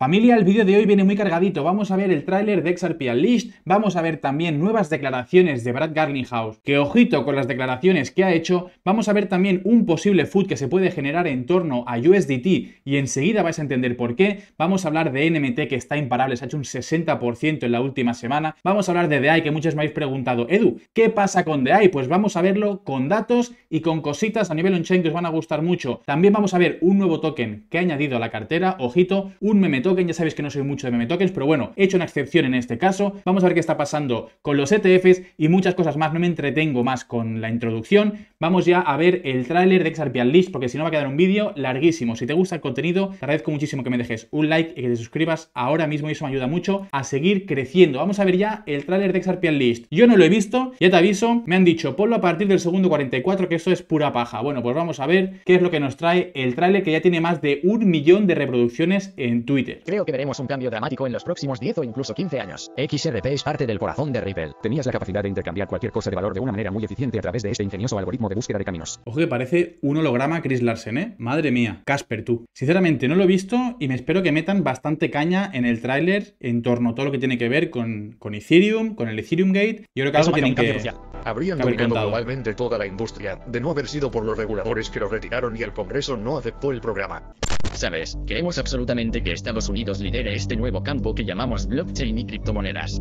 Familia, el vídeo de hoy viene muy cargadito. Vamos a ver el tráiler de XRP Unleashed, vamos a ver también nuevas declaraciones de Brad Garlinghouse, que ojito con las declaraciones que ha hecho, vamos a ver también un posible food que se puede generar en torno a USDT y enseguida vais a entender por qué, vamos a hablar de NMT que está imparable, se ha hecho un 60% en la última semana, vamos a hablar de DAI que muchos me habéis preguntado, Edu, ¿qué pasa con DAI? Pues vamos a verlo con datos y con cositas a nivel on-chain que os van a gustar mucho. También vamos a ver un nuevo token que ha añadido a la cartera, ojito, un meme token. Ya sabéis que no soy mucho de meme tokens, pero bueno, he hecho una excepción en este caso. Vamos a ver qué está pasando con los ETFs y muchas cosas más. No me entretengo más con la introducción. Vamos ya a ver el tráiler de XRP List, porque si no va a quedar un vídeo larguísimo. Si te gusta el contenido, te agradezco muchísimo que me dejes un like y que te suscribas ahora mismo. Y eso me ayuda mucho a seguir creciendo. Vamos a ver ya el tráiler de XRP List. Yo no lo he visto, ya te aviso. Me han dicho, ponlo a partir del segundo 44, que eso es pura paja. Bueno, pues vamos a ver qué es lo que nos trae el tráiler, que ya tiene más de un millón de reproducciones en Twitter. Creo que veremos un cambio dramático en los próximos 10 o incluso 15 años. XRP es parte del corazón de Ripple. Tenías la capacidad de intercambiar cualquier cosa de valor de una manera muy eficiente a través de este ingenioso algoritmo de búsqueda de caminos. Ojo que parece un holograma Chris Larsen, ¿eh? Madre mía. Casper, tú. Sinceramente, no lo he visto y me espero que metan bastante caña en el tráiler en torno a todo lo que tiene que ver con, Ethereum, con el Ethereum Gate. Yo creo que Eso algo que... Habrían globalmente toda la industria, de no haber sido por los reguladores que lo retiraron y el Congreso no aceptó el programa. Sabes, creemos absolutamente que estamos Unidos lidere este nuevo campo que llamamos blockchain y criptomonedas.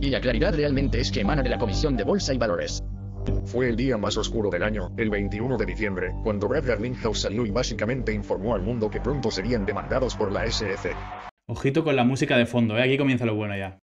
Y la claridad realmente es que emana de la Comisión de Bolsa y Valores. Fue el día más oscuro del año, el 21 de diciembre, cuando Brad Garlinghouse salió y básicamente informó al mundo que pronto serían demandados por la SEC. Ojito con la música de fondo, ¿eh? aquí comienza lo bueno ya.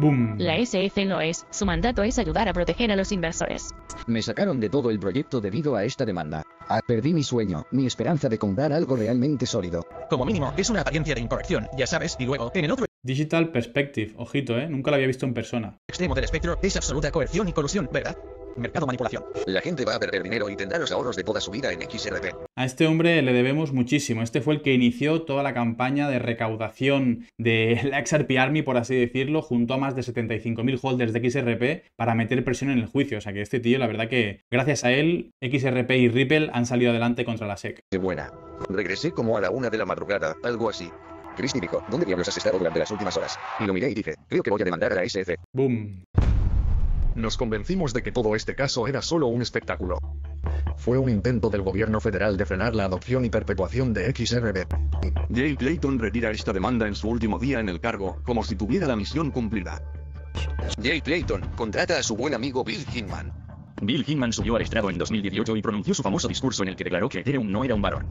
Boom. La S.E.C. no es, su mandato es ayudar a proteger a los inversores. Me sacaron de todo el proyecto debido a esta demanda. Ah, perdí mi sueño, mi esperanza de comprar algo realmente sólido. Como mínimo, es una apariencia de incorrección, ya sabes, y luego, en el otro Digital Perspective, ojito, ¿eh? Nunca lo había visto en persona. Extremo del espectro es absoluta coerción y colusión, ¿verdad? Mercado manipulación. La gente va a perder dinero y tendrá los ahorros de toda su vida en XRP. A este hombre le debemos muchísimo. Este fue el que inició toda la campaña de recaudación de la XRP Army, por así decirlo, junto a más de 75.000 holders de XRP para meter presión en el juicio. O sea que este tío, la verdad que gracias a él, XRP y Ripple han salido adelante contra la SEC. Qué buena. Regresé como a la una de la madrugada, algo así. Christie dijo, ¿dónde diablos has estado durante las últimas horas? Y lo miré y dije, creo que voy a demandar a la SF. Boom. Nos convencimos de que todo este caso era solo un espectáculo. Fue un intento del gobierno federal de frenar la adopción y perpetuación de XRB. Jay Clayton retira esta demanda en su último día en el cargo, como si tuviera la misión cumplida. Jay Clayton contrata a su buen amigo Bill Hinman, Bill Hinman subió al estrado en 2018 y pronunció su famoso discurso en el que declaró que Ethereum no era un varón.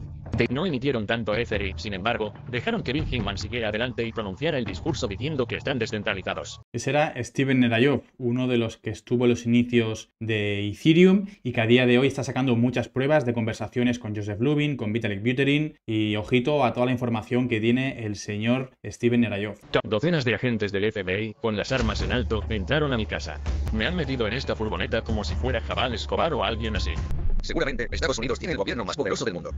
No emitieron tanto Ether sin embargo, dejaron que Bill Hinman siguiera adelante y pronunciara el discurso diciendo que están descentralizados. Ese era Steven Nerayov, uno de los que estuvo en los inicios de Ethereum y que a día de hoy está sacando muchas pruebas de conversaciones con Joseph Lubin, con Vitalik Buterin y ojito a toda la información que tiene el señor Steven Nerayov. Docenas de agentes del FBI, con las armas en alto, entraron a mi casa. Me han metido en esta furgoneta como si fuera Escobar o alguien así. Seguramente, Estados Unidos tiene el gobierno más poderoso del mundo.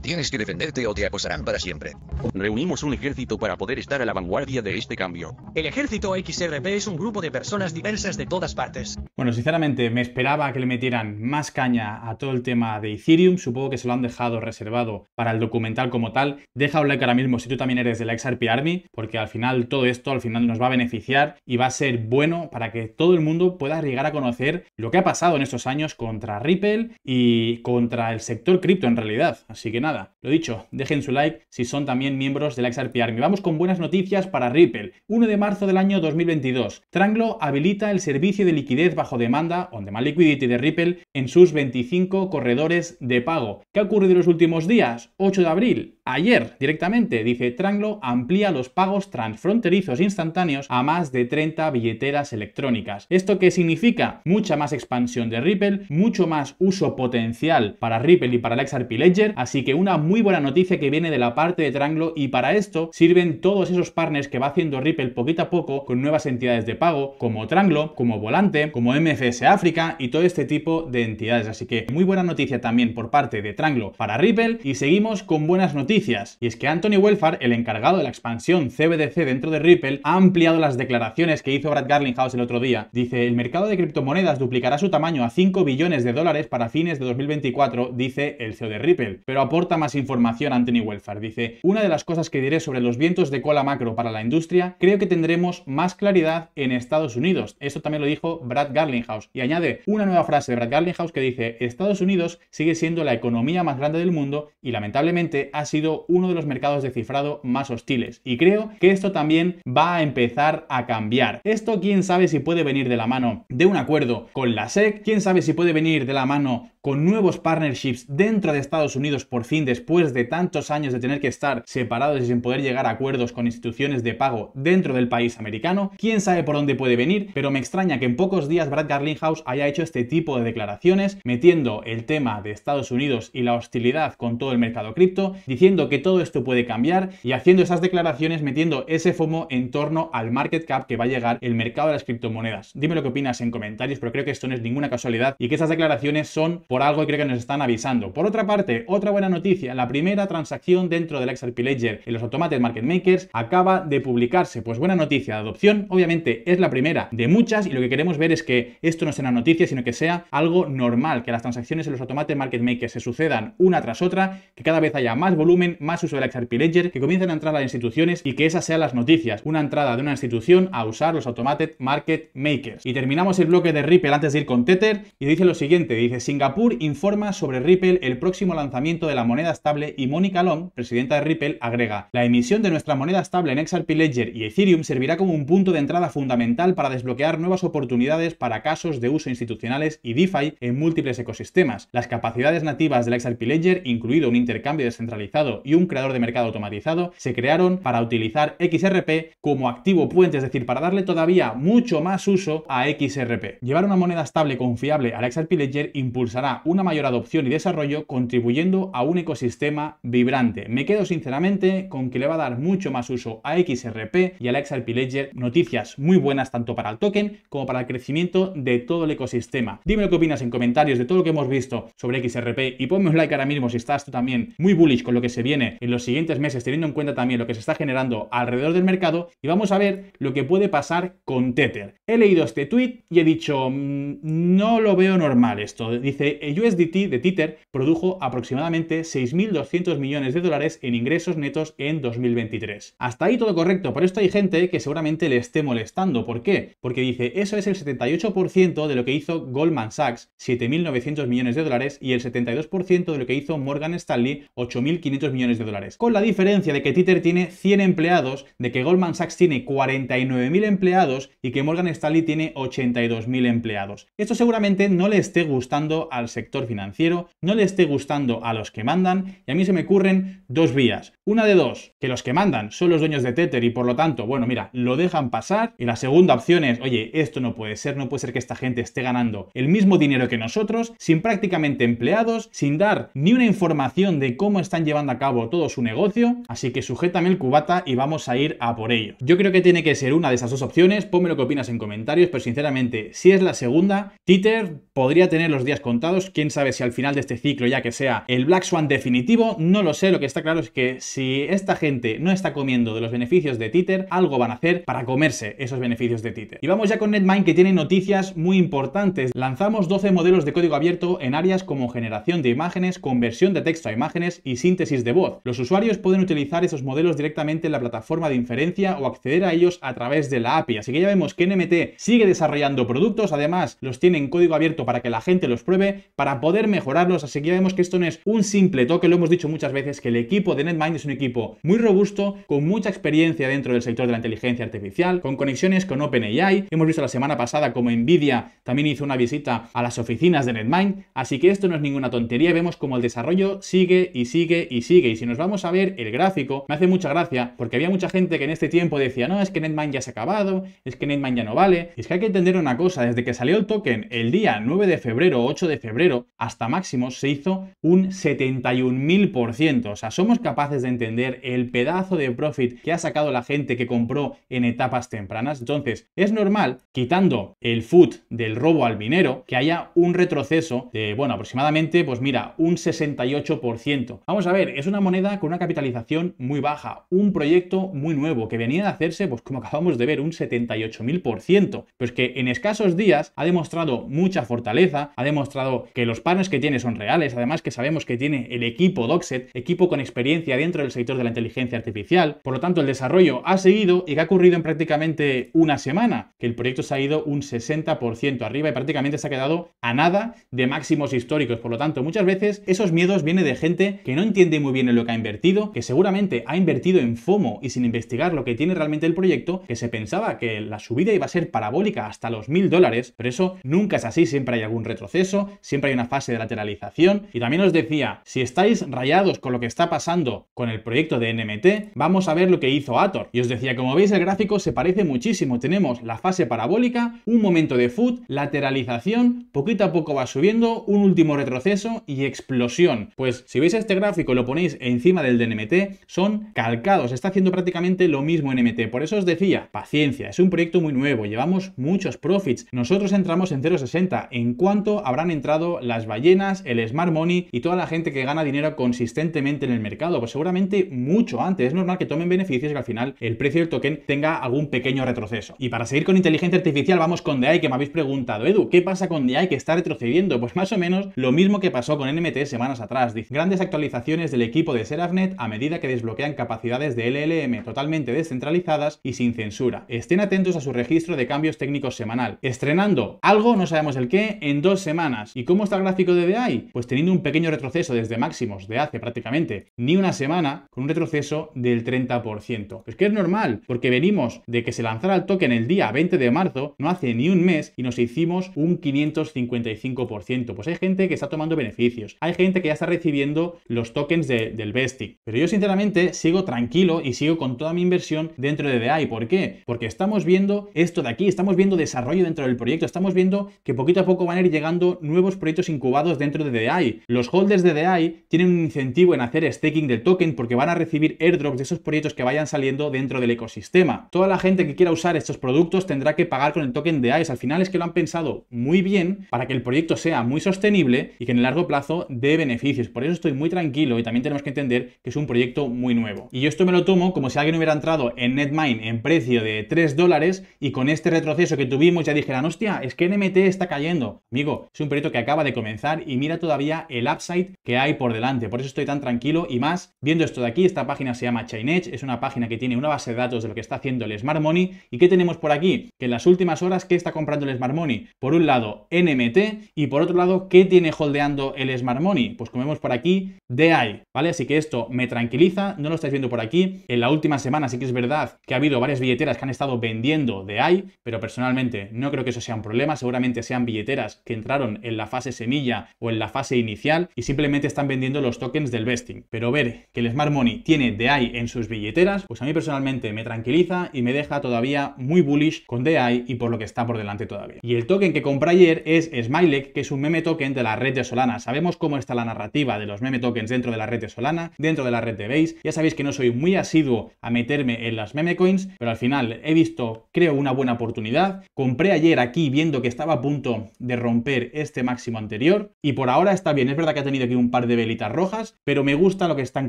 Tienes que defenderte o te acosarán para siempre. Reunimos un ejército para poder estar a la vanguardia de este cambio. El ejército XRP es un grupo de personas diversas de todas partes. Bueno, sinceramente, me esperaba que le metieran más caña a todo el tema de Ethereum. Supongo que se lo han dejado reservado para el documental como tal. Deja un like ahora mismo si tú también eres de la XRP Army, porque al final todo esto al final nos va a beneficiar y va a ser bueno para que todo el mundo pueda llegar a conocer lo que ha pasado en estos años contra Ripple y y contra el sector cripto en realidad. Así que nada, lo dicho, dejen su like si son también miembros de la XRP Army. Vamos con buenas noticias para Ripple. 1 de marzo del año 2022, Tranglo habilita el servicio de liquidez bajo demanda, on demand liquidity de Ripple, en sus 25 corredores de pago. ¿Qué ha ocurrido en los últimos días? 8 de abril, Ayer, directamente, dice Tranglo amplía los pagos transfronterizos instantáneos a más de 30 billeteras electrónicas. ¿Esto que significa? Mucha más expansión de Ripple, mucho más uso potencial para Ripple y para la XRP Ledger, así que una muy buena noticia que viene de la parte de Tranglo y para esto sirven todos esos partners que va haciendo Ripple poquito a poco con nuevas entidades de pago como Tranglo, como Volante, como MFS África y todo este tipo de entidades. Así que muy buena noticia también por parte de Tranglo para Ripple y seguimos con buenas noticias y es que Anthony Welfar, el encargado de la expansión CBDC dentro de Ripple, ha ampliado las declaraciones que hizo Brad Garlinghouse el otro día. Dice, el mercado de criptomonedas duplicará su tamaño a 5 billones de dólares para fines de 2024, dice el CEO de Ripple, pero aporta más información Anthony Welfar. Dice, una de las cosas que diré sobre los vientos de cola macro para la industria, creo que tendremos más claridad en Estados Unidos. Esto también lo dijo Brad Garlinghouse. Y añade una nueva frase de Brad Garlinghouse que dice, Estados Unidos sigue siendo la economía más grande del mundo y lamentablemente ha sido uno de los mercados de cifrado más hostiles y creo que esto también va a empezar a cambiar. Esto quién sabe si puede venir de la mano de un acuerdo con la SEC, quién sabe si puede venir de la mano con nuevos partnerships dentro de Estados Unidos por fin después de tantos años de tener que estar separados y sin poder llegar a acuerdos con instituciones de pago dentro del país americano. Quién sabe por dónde puede venir, pero me extraña que en pocos días Brad Garlinghouse haya hecho este tipo de declaraciones metiendo el tema de Estados Unidos y la hostilidad con todo el mercado cripto, diciendo que todo esto puede cambiar y haciendo esas declaraciones metiendo ese FOMO en torno al market cap que va a llegar el mercado de las criptomonedas. Dime lo que opinas en comentarios, pero creo que esto no es ninguna casualidad y que esas declaraciones son por por algo creo que nos están avisando. Por otra parte, otra buena noticia, la primera transacción dentro del XRP Ledger en los Automated Market Makers acaba de publicarse. Pues buena noticia, de adopción obviamente es la primera de muchas y lo que queremos ver es que esto no sea una noticia, sino que sea algo normal, que las transacciones en los Automated Market Makers se sucedan una tras otra, que cada vez haya más volumen, más uso del XRP Ledger, que comiencen a entrar las instituciones y que esas sean las noticias, una entrada de una institución a usar los Automated Market Makers. Y terminamos el bloque de Ripple antes de ir con Tether y dice lo siguiente, dice Singapur informa sobre Ripple el próximo lanzamiento de la moneda estable y Mónica Long, presidenta de Ripple, agrega, la emisión de nuestra moneda estable en XRP Ledger y Ethereum servirá como un punto de entrada fundamental para desbloquear nuevas oportunidades para casos de uso institucionales y DeFi en múltiples ecosistemas. Las capacidades nativas de la XRP Ledger, incluido un intercambio descentralizado y un creador de mercado automatizado, se crearon para utilizar XRP como activo puente, es decir, para darle todavía mucho más uso a XRP. Llevar una moneda estable confiable a la XRP Ledger impulsará una mayor adopción y desarrollo contribuyendo a un ecosistema vibrante. Me quedo sinceramente con que le va a dar mucho más uso a XRP y a la XRP Ledger. Noticias muy buenas tanto para el token como para el crecimiento de todo el ecosistema. Dime lo que opinas en comentarios de todo lo que hemos visto sobre XRP y ponme un like ahora mismo si estás tú también muy bullish con lo que se viene en los siguientes meses teniendo en cuenta también lo que se está generando alrededor del mercado y vamos a ver lo que puede pasar con Tether. He leído este tweet y he dicho mm, no lo veo normal esto. Dice el USDT de Tether produjo aproximadamente 6.200 millones de dólares en ingresos netos en 2023. Hasta ahí todo correcto, pero esto hay gente que seguramente le esté molestando. ¿Por qué? Porque dice, eso es el 78% de lo que hizo Goldman Sachs, 7.900 millones de dólares, y el 72% de lo que hizo Morgan Stanley, 8.500 millones de dólares. Con la diferencia de que Tether tiene 100 empleados, de que Goldman Sachs tiene 49.000 empleados y que Morgan Stanley tiene 82.000 empleados. Esto seguramente no le esté gustando al sector financiero, no le esté gustando a los que mandan, y a mí se me ocurren dos vías. Una de dos, que los que mandan son los dueños de Tether y por lo tanto, bueno, mira, lo dejan pasar. Y la segunda opción es, oye, esto no puede ser, no puede ser que esta gente esté ganando el mismo dinero que nosotros, sin prácticamente empleados, sin dar ni una información de cómo están llevando a cabo todo su negocio. Así que sujétame el cubata y vamos a ir a por ello. Yo creo que tiene que ser una de esas dos opciones, ponme lo que opinas en comentarios, pero sinceramente, si es la segunda, Tether podría tener los días contados Quién sabe si al final de este ciclo, ya que sea el Black Swan definitivo, no lo sé. Lo que está claro es que si esta gente no está comiendo de los beneficios de Tether, algo van a hacer para comerse esos beneficios de Tether. Y vamos ya con Netmind, que tiene noticias muy importantes. Lanzamos 12 modelos de código abierto en áreas como generación de imágenes, conversión de texto a imágenes y síntesis de voz. Los usuarios pueden utilizar esos modelos directamente en la plataforma de inferencia o acceder a ellos a través de la API. Así que ya vemos que NMT sigue desarrollando productos, además los tiene en código abierto para que la gente los pruebe para poder mejorarlos. Así que ya vemos que esto no es un simple toque, lo hemos dicho muchas veces, que el equipo de NetMind es un equipo muy robusto, con mucha experiencia dentro del sector de la inteligencia artificial, con conexiones con OpenAI. Hemos visto la semana pasada como Nvidia también hizo una visita a las oficinas de NetMind, así que esto no es ninguna tontería, vemos como el desarrollo sigue y sigue y sigue. Y si nos vamos a ver el gráfico, me hace mucha gracia, porque había mucha gente que en este tiempo decía, no, es que NetMind ya se ha acabado, es que NetMind ya no vale. Y es que hay que entender una cosa, desde que salió el token el día 9 de febrero, 8 de febrero, hasta máximo se hizo un 71.000%. O sea, somos capaces de entender el pedazo de profit que ha sacado la gente que compró en etapas tempranas. Entonces, es normal, quitando el foot del robo al minero, que haya un retroceso de, bueno, aproximadamente, pues mira, un 68%. Vamos a ver, es una moneda con una capitalización muy baja, un proyecto muy nuevo que venía de hacerse, pues como acabamos de ver, un 78.000%. Pues que en escasos días ha demostrado mucha fortaleza, ha demostrado que los panes que tiene son reales, además que sabemos que tiene el equipo Doxet, equipo con experiencia dentro del sector de la inteligencia artificial. Por lo tanto, el desarrollo ha seguido y que ha ocurrido en prácticamente una semana, que el proyecto se ha ido un 60% arriba y prácticamente se ha quedado a nada de máximos históricos. Por lo tanto, muchas veces esos miedos vienen de gente que no entiende muy bien en lo que ha invertido, que seguramente ha invertido en FOMO y sin investigar lo que tiene realmente el proyecto, que se pensaba que la subida iba a ser parabólica hasta los mil dólares, pero eso nunca es así, siempre hay algún retroceso, siempre hay una fase de lateralización. Y también os decía, si estáis rayados con lo que está pasando con el proyecto de NMT, vamos a ver lo que hizo Ator. Y os decía, como veis el gráfico se parece muchísimo. Tenemos la fase parabólica, un momento de foot, lateralización, poquito a poco va subiendo, un último retroceso y explosión. Pues si veis este gráfico lo ponéis encima del de NMT, son calcados. Está haciendo prácticamente lo mismo NMT. Por eso os decía, paciencia, es un proyecto muy nuevo, llevamos muchos profits. Nosotros entramos en 0,60. ¿En cuanto habrán entrado las ballenas, el smart money y toda la gente que gana dinero consistentemente en el mercado, pues seguramente mucho antes. Es normal que tomen beneficios y que al final el precio del token tenga algún pequeño retroceso. Y para seguir con inteligencia artificial, vamos con DAI, que me habéis preguntado, Edu, ¿qué pasa con DAI que está retrocediendo? Pues más o menos lo mismo que pasó con NMT semanas atrás. Dice, grandes actualizaciones del equipo de Serafnet a medida que desbloquean capacidades de LLM totalmente descentralizadas y sin censura. Estén atentos a su registro de cambios técnicos semanal. Estrenando algo, no sabemos el qué, en dos semanas. Y cómo está el gráfico de DAI? Pues teniendo un pequeño retroceso desde máximos de hace prácticamente ni una semana, con un retroceso del 30%. Es que es normal, porque venimos de que se lanzara el token el día 20 de marzo, no hace ni un mes, y nos hicimos un 555%. Pues hay gente que está tomando beneficios, hay gente que ya está recibiendo los tokens del Bestic. Pero yo sinceramente sigo tranquilo y sigo con toda mi inversión dentro de DAI. ¿Por qué? Porque estamos viendo esto de aquí, estamos viendo desarrollo dentro del proyecto, estamos viendo que poquito a poco van a ir llegando nuevos proyectos incubados dentro de DAI. Los holders de DAI tienen un incentivo en hacer staking del token porque van a recibir airdrops de esos proyectos que vayan saliendo dentro del ecosistema. Toda la gente que quiera usar estos productos tendrá que pagar con el token de Al final es que lo han pensado muy bien para que el proyecto sea muy sostenible y que en el largo plazo dé beneficios. Por eso estoy muy tranquilo y también tenemos que entender que es un proyecto muy nuevo. Y yo esto me lo tomo como si alguien hubiera entrado en Netmine en precio de 3 dólares y con este retroceso que tuvimos ya dijeran, hostia, es que NMT está cayendo. Amigo, es un proyecto que acaba de comenzar y mira todavía el upside que hay por delante. Por eso estoy tan tranquilo y más viendo esto de aquí. Esta página se llama ChainEdge, es una página que tiene una base de datos de lo que está haciendo el Smart Money. ¿Y qué tenemos por aquí? Que en las últimas horas, que está comprando el Smart Money? Por un lado, NMT y por otro lado, ¿qué tiene holdeando el Smart Money? Pues comemos por aquí, ahí ¿vale? Así que esto me tranquiliza, no lo estáis viendo por aquí. En la última semana sí que es verdad que ha habido varias billeteras que han estado vendiendo ahí pero personalmente no creo que eso sea un problema. Seguramente sean billeteras que entraron en la fase fase semilla o en la fase inicial y simplemente están vendiendo los tokens del vesting. Pero ver que el Smart Money tiene ahí en sus billeteras, pues a mí personalmente me tranquiliza y me deja todavía muy bullish con DAI y por lo que está por delante todavía. Y el token que compré ayer es Smilec, que es un meme token de la red de Solana. Sabemos cómo está la narrativa de los meme tokens dentro de la red de Solana, dentro de la red de Base. Ya sabéis que no soy muy asiduo a meterme en las meme coins, pero al final he visto, creo, una buena oportunidad. Compré ayer aquí viendo que estaba a punto de romper este máximo anterior. Y por ahora está bien, es verdad que ha tenido aquí un par de velitas rojas, pero me gusta lo que están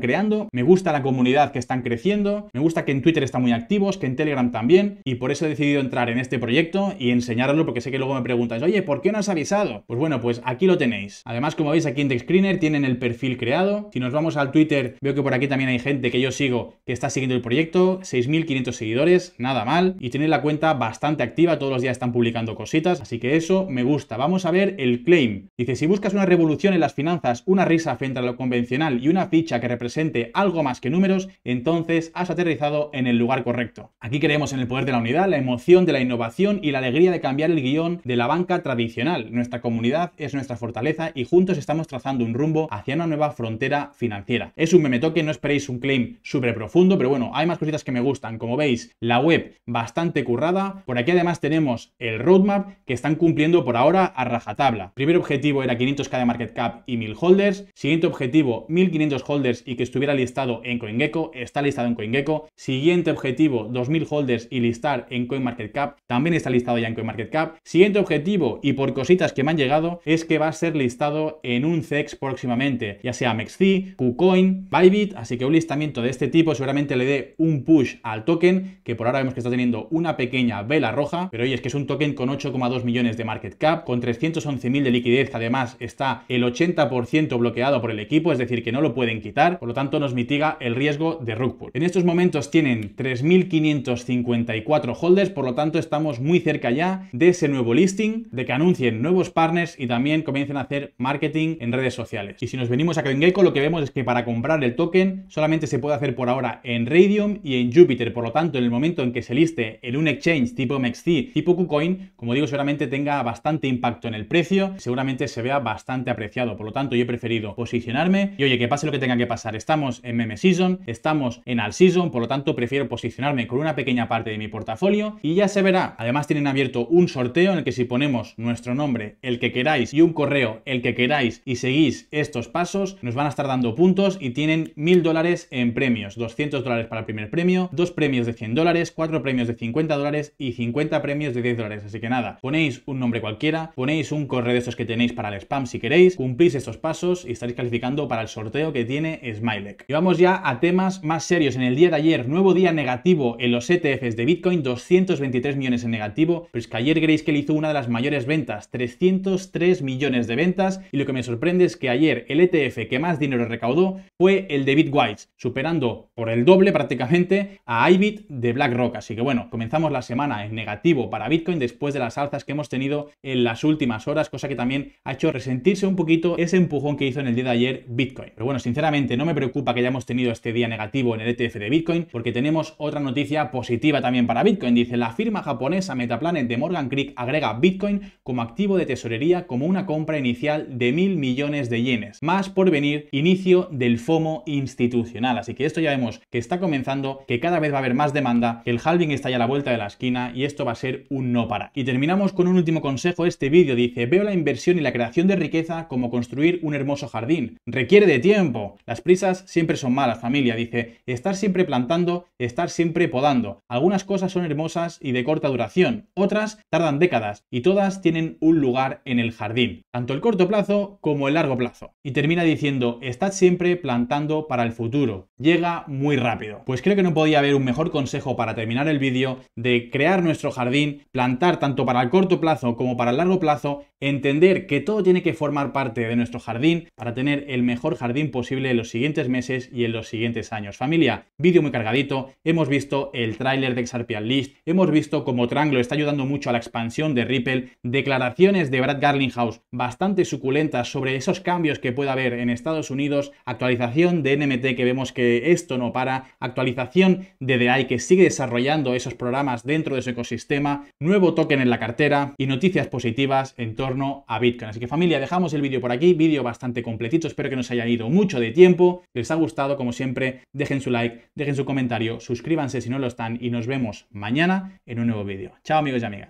creando, me gusta la comunidad que están creciendo, me gusta que en Twitter están muy activos, que en Telegram también, y por eso he decidido entrar en este proyecto y enseñarlo porque sé que luego me preguntáis, oye, ¿por qué no has avisado? Pues bueno, pues aquí lo tenéis. Además, como veis aquí en Screener tienen el perfil creado. Si nos vamos al Twitter, veo que por aquí también hay gente que yo sigo que está siguiendo el proyecto, 6.500 seguidores, nada mal, y tienen la cuenta bastante activa, todos los días están publicando cositas, así que eso me gusta. Vamos a ver el claim Dice, si buscas una revolución en las finanzas, una risa frente a lo convencional y una ficha que represente algo más que números, entonces has aterrizado en el lugar correcto. Aquí creemos en el poder de la unidad, la emoción de la innovación y la alegría de cambiar el guión de la banca tradicional. Nuestra comunidad es nuestra fortaleza y juntos estamos trazando un rumbo hacia una nueva frontera financiera. Es un meme toque, no esperéis un claim súper profundo, pero bueno, hay más cositas que me gustan. Como veis, la web bastante currada. Por aquí además tenemos el roadmap que están cumpliendo por ahora a rajatabla. Primero objetivo era 500k de market cap y 1000 holders. Siguiente objetivo, 1500 holders y que estuviera listado en CoinGecko. Está listado en CoinGecko. Siguiente objetivo, 2000 holders y listar en cap También está listado ya en cap Siguiente objetivo, y por cositas que me han llegado, es que va a ser listado en un CEX próximamente, ya sea MEXC, KuCoin, Bybit. Así que un listamiento de este tipo seguramente le dé un push al token, que por ahora vemos que está teniendo una pequeña vela roja. Pero oye, es que es un token con 8,2 millones de market cap, con 311.000 de liquidez además, está el 80% bloqueado por el equipo, es decir, que no lo pueden quitar, por lo tanto nos mitiga el riesgo de pull. En estos momentos tienen 3.554 holders, por lo tanto estamos muy cerca ya de ese nuevo listing, de que anuncien nuevos partners y también comiencen a hacer marketing en redes sociales. Y si nos venimos a CoinGecko, lo que vemos es que para comprar el token solamente se puede hacer por ahora en Radium y en Jupiter, por lo tanto, en el momento en que se liste en un exchange tipo MXC, tipo KuCoin, como digo, seguramente tenga bastante impacto en el precio seguramente se vea bastante apreciado. Por lo tanto, yo he preferido posicionarme y oye, que pase lo que tenga que pasar. Estamos en meme season, estamos en all season, por lo tanto, prefiero posicionarme con una pequeña parte de mi portafolio y ya se verá. Además, tienen abierto un sorteo en el que si ponemos nuestro nombre, el que queráis y un correo, el que queráis y seguís estos pasos, nos van a estar dando puntos y tienen mil dólares en premios, 200 dólares para el primer premio, dos premios de 100 dólares, cuatro premios de 50 dólares y 50 premios de 10 dólares. Así que nada, ponéis un nombre cualquiera, ponéis un correo de estos que tenéis para el spam si queréis, cumplís estos pasos y estaréis calificando para el sorteo que tiene Smilec. Y vamos ya a temas más serios. En el día de ayer, nuevo día negativo en los ETFs de Bitcoin, 223 millones en negativo, pues que ayer le hizo una de las mayores ventas, 303 millones de ventas, y lo que me sorprende es que ayer el ETF que más dinero recaudó fue el de Bitwise, superando por el doble prácticamente a IBIT de BlackRock. Así que bueno, comenzamos la semana en negativo para Bitcoin después de las alzas que hemos tenido en las últimas horas, cosa que también también ha hecho resentirse un poquito ese empujón que hizo en el día de ayer Bitcoin. Pero bueno, sinceramente no me preocupa que hayamos tenido este día negativo en el ETF de Bitcoin porque tenemos otra noticia positiva también para Bitcoin. Dice, la firma japonesa Metaplanet de Morgan Creek agrega Bitcoin como activo de tesorería como una compra inicial de mil millones de yenes. Más por venir, inicio del FOMO institucional. Así que esto ya vemos que está comenzando, que cada vez va a haber más demanda, que el halving está ya a la vuelta de la esquina y esto va a ser un no para. Y terminamos con un último consejo. Este vídeo dice, veo la inversión y la creación de riqueza como construir un hermoso jardín. Requiere de tiempo. Las prisas siempre son malas, familia, dice. Estar siempre plantando, estar siempre podando. Algunas cosas son hermosas y de corta duración, otras tardan décadas y todas tienen un lugar en el jardín, tanto el corto plazo como el largo plazo. Y termina diciendo, estad siempre plantando para el futuro. Llega muy rápido. Pues creo que no podía haber un mejor consejo para terminar el vídeo de crear nuestro jardín, plantar tanto para el corto plazo como para el largo plazo, entender que todo tiene que formar parte de nuestro jardín para tener el mejor jardín posible en los siguientes meses y en los siguientes años. Familia, vídeo muy cargadito, hemos visto el tráiler de XRP List, hemos visto cómo Tranglo está ayudando mucho a la expansión de Ripple, declaraciones de Brad Garlinghouse bastante suculentas sobre esos cambios que puede haber en Estados Unidos, actualización de NMT que vemos que esto no para, actualización de DAI que sigue desarrollando esos programas dentro de su ecosistema, nuevo token en la cartera y noticias positivas en torno a Bitcoin. Así que familia, dejamos el vídeo por aquí, vídeo bastante completito, espero que nos haya ido mucho de tiempo, les ha gustado, como siempre, dejen su like, dejen su comentario, suscríbanse si no lo están y nos vemos mañana en un nuevo vídeo. Chao amigos y amigas.